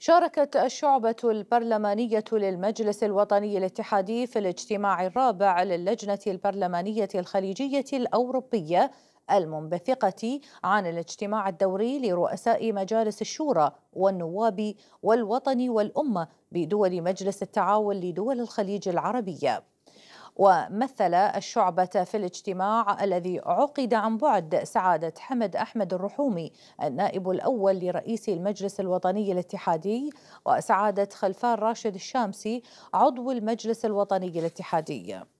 شاركت الشعبة البرلمانية للمجلس الوطني الاتحادي في الاجتماع الرابع للجنة البرلمانية الخليجية الأوروبية المنبثقة عن الاجتماع الدوري لرؤساء مجالس الشورى والنواب والوطن والأمة بدول مجلس التعاون لدول الخليج العربية ومثل الشعبة في الاجتماع الذي عقد عن بعد سعادة حمد أحمد الرحومي النائب الأول لرئيس المجلس الوطني الاتحادي وسعادة خلفان راشد الشامسي عضو المجلس الوطني الاتحادي